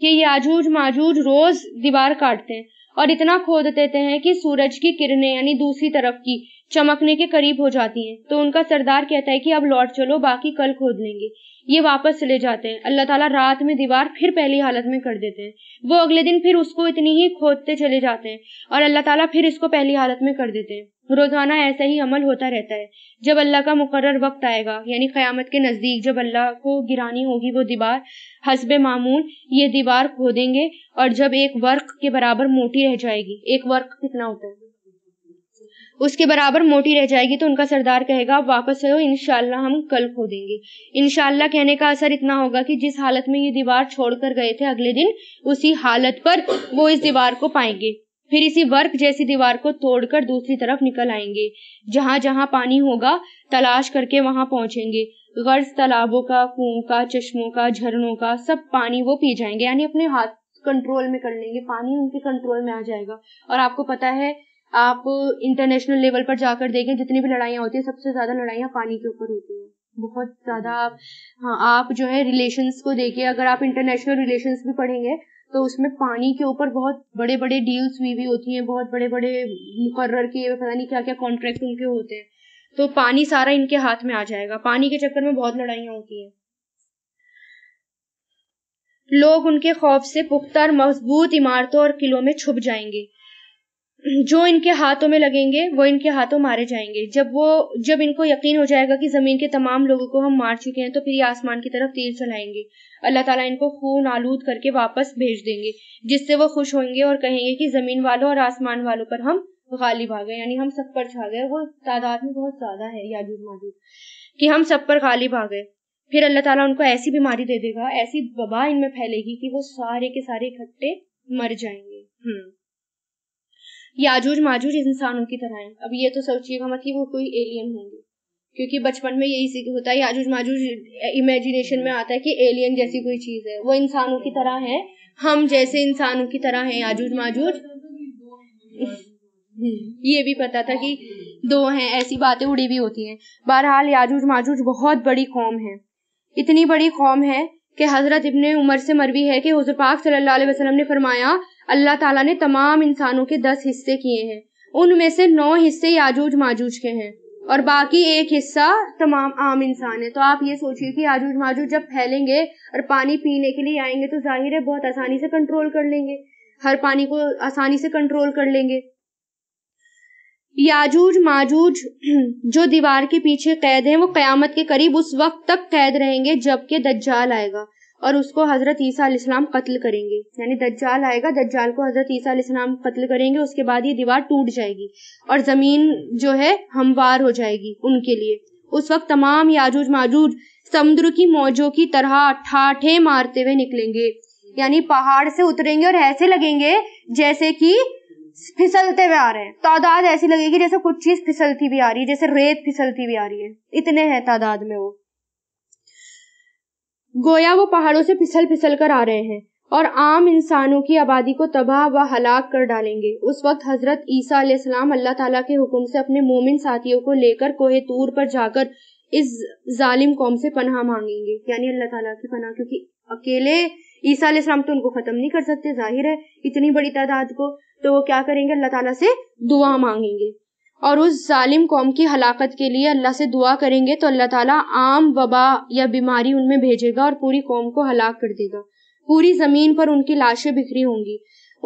कि याजूज माजूज रोज दीवार काटते हैं और इतना खोद देते हैं कि सूरज की किरणें यानी दूसरी तरफ की चमकने के करीब हो जाती हैं तो उनका सरदार कहता है कि अब लौट चलो बाकी कल खोद लेंगे ये वापस चले जाते हैं अल्लाह ताला रात में दीवार फिर पहली हालत में कर देते हैं वो अगले दिन फिर उसको इतनी ही खोदते चले जाते हैं और अल्लाह ताला फिर इसको पहली हालत में कर देते हैं रोजाना ऐसा ही अमल होता रहता है जब अल्लाह का मुकर वक्त आएगा यानी क़यामत के नज़दीक जब अल्लाह को गिरानी होगी वो दीवार हसब मामूल ये दीवार खोदेंगे और जब एक वर्क के बराबर मोटी रह जाएगी एक वर्क कितना होता है उसके बराबर मोटी रह जाएगी तो उनका सरदार कहेगा आप वापस आयो इनशाला हम कल खो देंगे इनशाला कहने का असर इतना होगा कि जिस हालत में ये दीवार छोड़कर गए थे अगले दिन उसी हालत पर वो इस दीवार को पाएंगे फिर इसी वर्क जैसी दीवार को तोड़कर दूसरी तरफ निकल आएंगे जहां जहां पानी होगा तलाश करके वहां पहुंचेंगे गर्ज तालाबों का कुओं का चश्मों का झरनों का सब पानी वो पी जाएंगे यानी अपने हाथ कंट्रोल में कर लेंगे पानी उनके कंट्रोल में आ जाएगा और आपको पता है आप इंटरनेशनल लेवल पर जाकर देखें जितनी भी लड़ाइयाँ होती है सबसे ज्यादा लड़ाइयाँ पानी के ऊपर होती हैं बहुत ज्यादा आप हाँ आप जो है रिलेशंस को देखिए अगर आप इंटरनेशनल रिलेशंस भी पढ़ेंगे तो उसमें पानी के ऊपर बहुत बड़े बड़े डील्स हुई भी होती हैं बहुत बड़े बड़े मुकर्र के पता नहीं क्या क्या कॉन्ट्रैक्ट उनके होते हैं तो पानी सारा इनके हाथ में आ जाएगा पानी के चक्कर में बहुत लड़ाइयाँ होती हैं लोग उनके खौफ से पुख्ता और मजबूत इमारतों और किलों में छुप जाएंगे जो इनके हाथों में लगेंगे वो इनके हाथों मारे जाएंगे जब वो जब इनको यकीन हो जाएगा कि जमीन के तमाम लोगों को हम मार चुके हैं तो फिर ये आसमान की तरफ तीर चलाएंगे अल्लाह ताला इनको खून आलूद करके वापस भेज देंगे जिससे वो खुश होंगे और कहेंगे कि जमीन वालों और आसमान वालों पर हम गालिब आ गए यानी हम सब पर छा गए वो तादाद में बहुत ज्यादा है याजूद माजूद कि हम सब पर गालिब आ गए फिर अल्लाह ताला उनको ऐसी बीमारी दे देगा ऐसी वबा इनमें फैलेगी कि वो सारे के सारे इकट्ठे मर जाएंगे हम्म याजूज माजूज इंसानों की तरह हैं अब ये तो सोचिएगा मत कि वो कोई एलियन होंगे क्योंकि बचपन में यही सीख होता है याजूज माजूज इमेजिनेशन में आता है कि एलियन जैसी कोई चीज है वो इंसानों की तरह है हम जैसे इंसानों की तरह है याजूज माजूज [laughs] ये भी पता था कि दो हैं ऐसी बातें उड़ी भी होती हैं बहरहाल याजूज माजूज बहुत बड़ी कौम है इतनी बड़ी कौम है कि हजरत इबन उमर से मरवी है कि हजर पाक सल्लल्लाहु अलैहि वसल्लम ने फरमाया अल्लाह ताला ने तमाम इंसानों के दस हिस्से किए हैं उनमें से नौ हिस्से याजूज माजूज के हैं और बाकी एक हिस्सा तमाम आम इंसान है तो आप ये सोचिए कि याजूज माजूज जब फैलेंगे और पानी पीने के लिए आएंगे तो जाहिर है बहुत आसानी से कंट्रोल कर लेंगे हर पानी को आसानी से कंट्रोल कर लेंगे याजूज माजूज [clears throat] जो दीवार के पीछे कैद हैं वो कयामत के करीब उस वक्त तक कैद रहेंगे जबकि दज्जाल आएगा और उसको हज़रत ईसा इस्लाम कत्ल करेंगे यानी दज्जाल आएगा दज्जाल को हज़रत ईसा इस्लाम कत्ल करेंगे उसके बाद ये दीवार टूट जाएगी और ज़मीन जो है हमवार हो जाएगी उनके लिए उस वक्त तमाम याजूज माजूज समुद्र की मौजों की तरह ठाठे मारते हुए निकलेंगे यानी पहाड़ से उतरेंगे और ऐसे लगेंगे जैसे कि फिसलते हुए आ रहे हैं तादाद ऐसी लगेगी जैसे कुछ चीज फिसलती भी आ रही है जैसे रेत फिसलती भी आ रही है इतने हैं तादाद में वो गोया वो पहाड़ों से फिसल फिसल कर आ रहे हैं और आम इंसानों की आबादी को तबाह व हलाक कर डालेंगे उस वक्त हजरत ईसा सलाम अल्लाह ताला के हुक्म से अपने मोमिन साथियों को लेकर कोहे तूर पर जाकर इस जालिम कौम से पनाह मांगेंगे यानी अल्लाह ताला की पनाह क्योंकि अकेले ईसा सलाम तो उनको खत्म नहीं कर सकते जाहिर है इतनी बड़ी तादाद को तो वो क्या करेंगे अल्लाह ताला से दुआ मांगेंगे और उस जालिम कौम की हलाकत के लिए अल्लाह से दुआ करेंगे तो अल्लाह ताला आम वबा या बीमारी उनमें भेजेगा और पूरी कौम को हलाक कर देगा पूरी ज़मीन पर उनकी लाशें बिखरी होंगी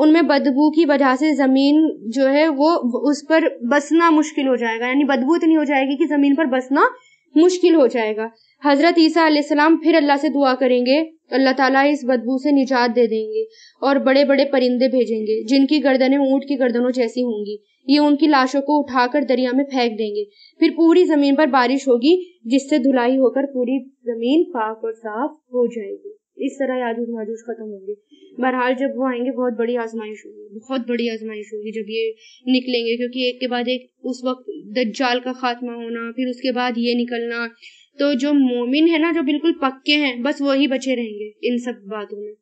उनमें बदबू की वजह से ज़मीन जो है वो उस पर बसना मुश्किल हो जाएगा यानी बदबू इतनी हो जाएगी कि ज़मीन पर बसना मुश्किल हो जाएगा हज़रत ईसा आसमाम फिर अल्लाह से दुआ करेंगे अल्लाह ताला इस बदबू से निजात दे देंगे और बड़े बड़े परिंदे भेजेंगे जिनकी गर्दनें ऊंट की गर्दनों जैसी होंगी ये उनकी लाशों को उठाकर दरिया में फेंक देंगे फिर पूरी जमीन पर बारिश होगी जिससे धुलाई होकर पूरी जमीन पाक और साफ हो जाएगी इस तरह याजूज माजूज खत्म होंगे बहरहाल जब वो आएंगे बहुत बड़ी आजमाइश होगी बहुत बड़ी आजमाइश होगी जब ये निकलेंगे क्योंकि एक के बाद एक उस वक्त दज्जाल का खात्मा होना फिर उसके बाद ये निकलना तो जो मोमिन है ना जो बिल्कुल पक्के हैं बस वही बचे रहेंगे इन सब बातों में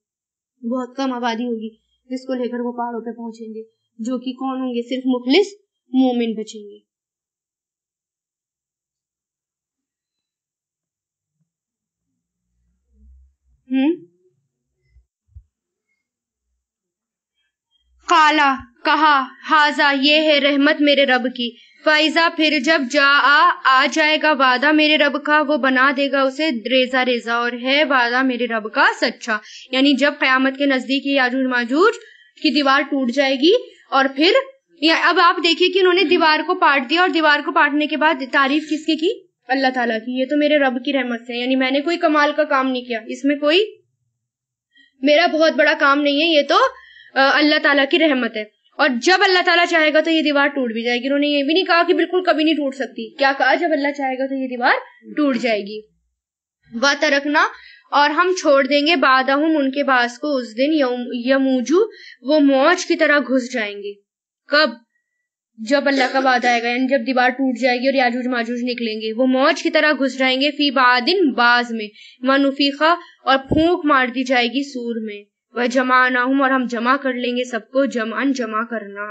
बहुत कम आबादी होगी जिसको लेकर वो पहाड़ों पर पहुंचेंगे जो कि कौन होंगे सिर्फ मुखलिस मोमिन बचेंगे हम्म काला कहा हाजा ये है रहमत मेरे रब की फैजा फिर जब जा आ, आ जाएगा वादा मेरे रब का वो बना देगा उसे रेजा रेजा और है वादा मेरे रब का सच्चा यानी जब कयामत के नजदीक याजूज माजूज की दीवार टूट जाएगी और फिर या अब आप देखिए कि उन्होंने दीवार को पाट दिया और दीवार को पाटने के बाद तारीफ किसकी की अल्लाह ताला की ये तो मेरे रब की रहमत से यानी मैंने कोई कमाल का काम नहीं किया इसमें कोई मेरा बहुत बड़ा काम नहीं है ये तो अल्लाह ताला की रहमत है और जब अल्लाह ताला चाहेगा तो ये दीवार टूट भी जाएगी उन्होंने ये भी नहीं कहा कि बिल्कुल कभी नहीं टूट सकती क्या कहा जब अल्लाह चाहेगा तो ये दीवार टूट जाएगी वह तरकना और हम छोड़ देंगे बाद उनके बास को उस दिन यमूजू वो मौज की तरह घुस जाएंगे कब जब अल्लाह का वादा आएगा यानी जब दीवार टूट जाएगी और याजूज माजूज निकलेंगे वो मौज की तरह घुस जाएंगे फी बादिन बाज में वनुफीखा और फूक मार दी जाएगी सूर में वह जमा ना हम और हम जमा कर लेंगे सबको जमान जमा करना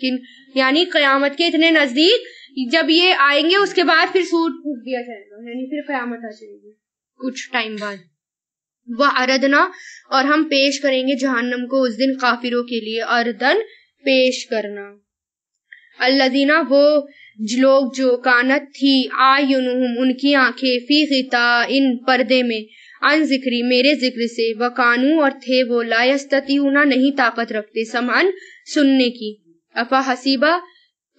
किन यानी कयामत के इतने नजदीक जब ये आएंगे उसके बाद फिर सूट फूट दिया जाएगा यानी फिर कयामत आ जाएगी कुछ टाइम बाद वह अरदना और हम पेश करेंगे जहन्नम को उस दिन काफिरों के लिए अरदन पेश करना अल्लादीना वो लोग जो कानत थी आयुनुम उनकी आंखें फी खिता इन पर्दे में अन जिक्री मेरे जिक्र से व कानू और थे वो लायस्तती उना नहीं ताकत रखते समान सुनने की अफा हसीबा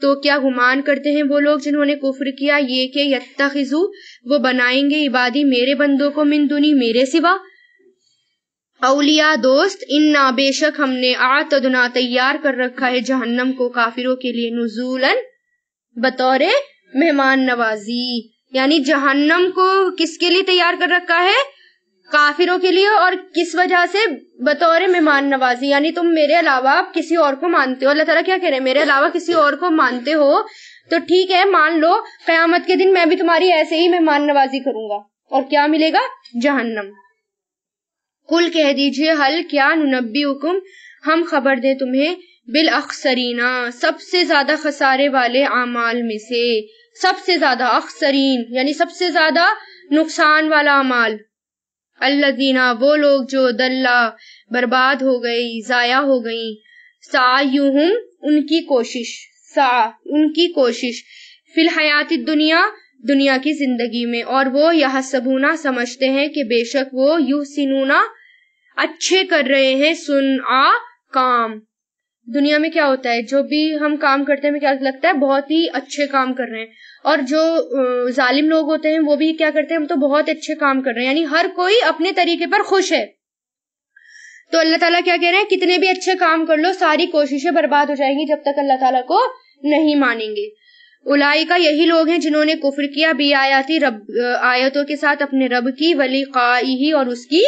तो क्या गुमान करते हैं वो लोग जिन्होंने कुफर किया ये के यत्तखिजू वो बनाएंगे इबादी मेरे बंदों को मिंदुनी मेरे सिवा अलिया दोस्त इन ना बेशक हमने आतदना तैयार कर रखा है जहन्नम को काफिरों के लिए नुजूलन बतौर मेहमान नवाजी यानी जहन्नम को किसके लिए तैयार कर रखा है काफिरों के लिए और किस वजह से बतौर मेहमान नवाजी यानी तुम मेरे अलावा आप किसी और को मानते हो अल्लाह तला क्या कह रहे हैं मेरे अलावा किसी और को मानते हो तो ठीक है मान लो कयामत के दिन मैं भी तुम्हारी ऐसे ही मेहमान नवाजी करूंगा और क्या मिलेगा जहन्नम कुल कह दीजिए हल क्या नुनबी हुकुम हम खबर दे तुम्हें बिल अक्सरीना सबसे ज्यादा खसारे वाले अमाल में से सबसे ज्यादा अक्सरीन यानी सबसे ज्यादा नुकसान वाला अमाल अल्लादीना वो लोग जो दल्ला बर्बाद हो गई जाया हो गई सायुहुम उनकी कोशिश सा उनकी कोशिश फिल हयाती दुनिया दुनिया की जिंदगी में और वो यह सबूना समझते हैं कि बेशक वो यू सिनूना अच्छे कर रहे हैं सुन आ काम दुनिया में क्या होता है जो भी हम काम करते हैं क्या लगता है बहुत ही अच्छे काम कर रहे हैं और जो जालिम लोग होते हैं वो भी क्या करते हैं हम तो बहुत अच्छे काम कर रहे हैं यानी हर कोई अपने तरीके पर खुश है तो अल्लाह ताला क्या कह रहे हैं कितने भी अच्छे काम कर लो सारी कोशिशें बर्बाद हो जाएंगी जब तक अल्लाह ताला को नहीं मानेंगे उलाई का यही लोग हैं जिन्होंने कुफर किया बी आयाती रब आयतों के साथ अपने रब की वली का और उसकी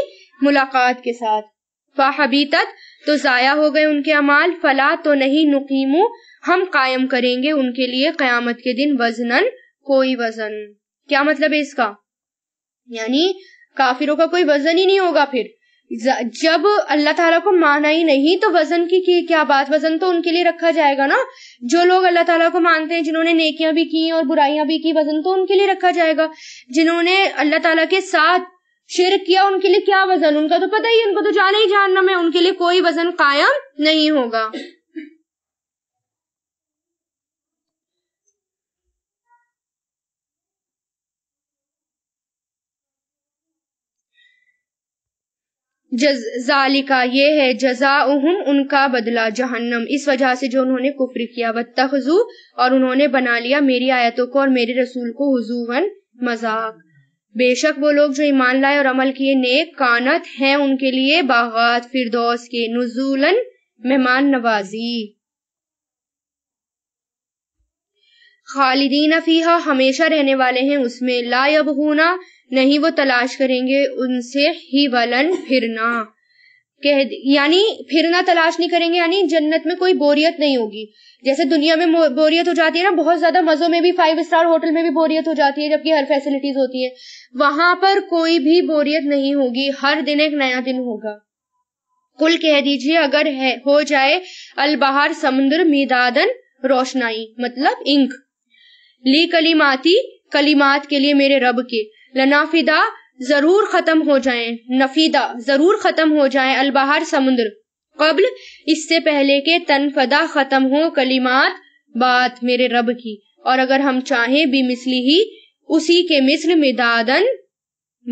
मुलाकात के साथ फाहबीतत तो जाया हो गए उनके अमाल फला तो नहीं नुकीमू हम कायम करेंगे उनके लिए कयामत के दिन वजनन कोई वजन क्या मतलब है इसका यानी काफिरों का कोई वजन ही नहीं होगा फिर जब अल्लाह ताला को माना ही नहीं तो वजन की, की क्या बात वजन तो उनके लिए रखा जाएगा ना जो लोग अल्लाह ताला को मानते हैं जिन्होंने नेकियां भी की और बुराइयां भी की वजन तो उनके लिए रखा जाएगा जिन्होंने अल्लाह ताला के साथ शिर किया उनके लिए क्या वजन उनका तो पता ही उनको तो जाना ही जानना में उनके लिए कोई वजन कायम नहीं होगा जालिका ये है जजा उहम उनका बदला जहन्नम इस वजह से जो उन्होंने कुफर किया व तखजू और उन्होंने बना लिया मेरी आयतों को और मेरे रसूल को हजूवन मजाक बेशक वो लोग जो ईमान लाए और अमल किए नेक कानत हैं उनके लिए बागात फिरदौस के नजूलन मेहमान नवाजी खालिदीन फीहा हमेशा रहने वाले हैं उसमें लायबूना नहीं वो तलाश करेंगे उनसे ही वलन फिरना कह यानी फिरना तलाश नहीं करेंगे यानी जन्नत में कोई बोरियत नहीं होगी जैसे दुनिया में बोरियत हो जाती है ना बहुत ज्यादा मजों में भी फाइव स्टार होटल में भी बोरियत हो जाती है जबकि हर फैसिलिटीज होती है वहां पर कोई भी बोरियत नहीं होगी हर दिन एक नया दिन होगा कुल कह दीजिए अगर है हो जाए अलबहार समुद्र मीदादन रोशनाई मतलब इंक ली कलीमाती कलीमात के लिए मेरे रब के लनाफिदा जरूर खत्म हो जाए नफीदा जरूर खत्म हो जाए अलबहार समुद्र कबल इससे पहले के तनफदा खत्म हो कलिमात बात मेरे रब की और अगर हम चाहें भी मिसली ही उसी के मिसल मिदादन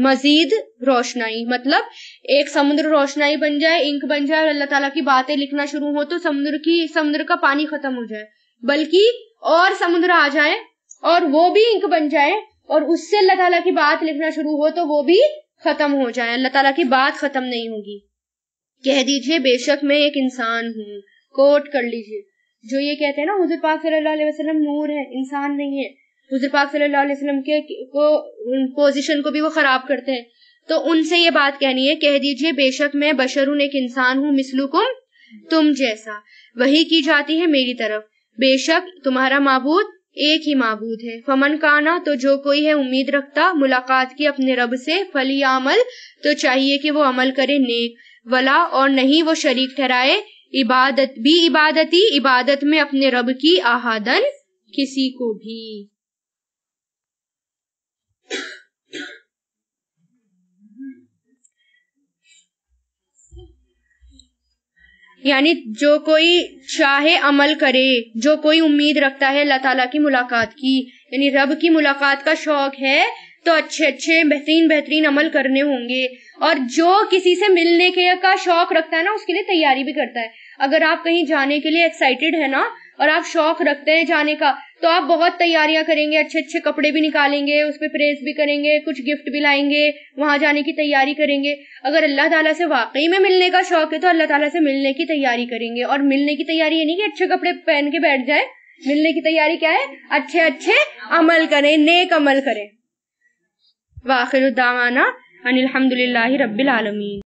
मजीद रोशनाई मतलब एक समुद्र रोशनाई बन जाए इंक बन जाए और अल्लाह ताला की बातें लिखना शुरू हो तो समुद्र की समुद्र का पानी खत्म हो जाए बल्कि और समुद्र आ जाए और वो भी इंक बन जाए और उससे अल्लाह ताला की बात लिखना शुरू हो तो वो भी खत्म हो जाए अल्लाह ताला की बात खत्म नहीं होगी कह दीजिए बेशक मैं एक इंसान हूँ कोट कर लीजिए जो ये कहते हैं ना हजूर पाक सल्लल्लाहु अलैहि वसल्लम नूर है इंसान नहीं है हजूर पाक सल्लल्लाहु अलैहि वसल्लम के को पोजीशन को भी वो खराब करते हैं तो उनसे ये बात कहनी है कह दीजिए बेशक मैं बशरून एक इंसान हूँ मिसलुकुम तुम जैसा वही की जाती है मेरी तरफ बेशक तुम्हारा मबूद एक ही मबूद है फमन काना तो जो कोई है उम्मीद रखता मुलाकात की अपने रब से फली अमल तो चाहिए कि वो अमल करे नेक वला और नहीं वो शरीक ठहराए इबादत भी इबादती इबादत में अपने रब की आहादन किसी को भी यानी जो कोई चाहे अमल करे जो कोई उम्मीद रखता है अल्लाह ताला की मुलाकात की यानी रब की मुलाकात का शौक है तो अच्छे अच्छे बेहतरीन बेहतरीन अमल करने होंगे और जो किसी से मिलने के का शौक रखता है ना उसके लिए तैयारी भी करता है अगर आप कहीं जाने के लिए एक्साइटेड है ना और आप शौक रखते हैं जाने का तो आप बहुत तैयारियां करेंगे अच्छे अच्छे कपड़े भी निकालेंगे उस पर प्रेस भी करेंगे कुछ गिफ्ट भी लाएंगे वहां जाने की तैयारी करेंगे अगर अल्लाह ताला से वाकई में मिलने का शौक है तो अल्लाह ताला से मिलने की तैयारी करेंगे और मिलने की तैयारी ये नहीं कि अच्छे कपड़े पहन के बैठ जाए मिलने की तैयारी क्या है अच्छे अच्छे अमल करें नेक अमल करें वाखिर दावाना अनिलहमदुल्ला रबीआलमी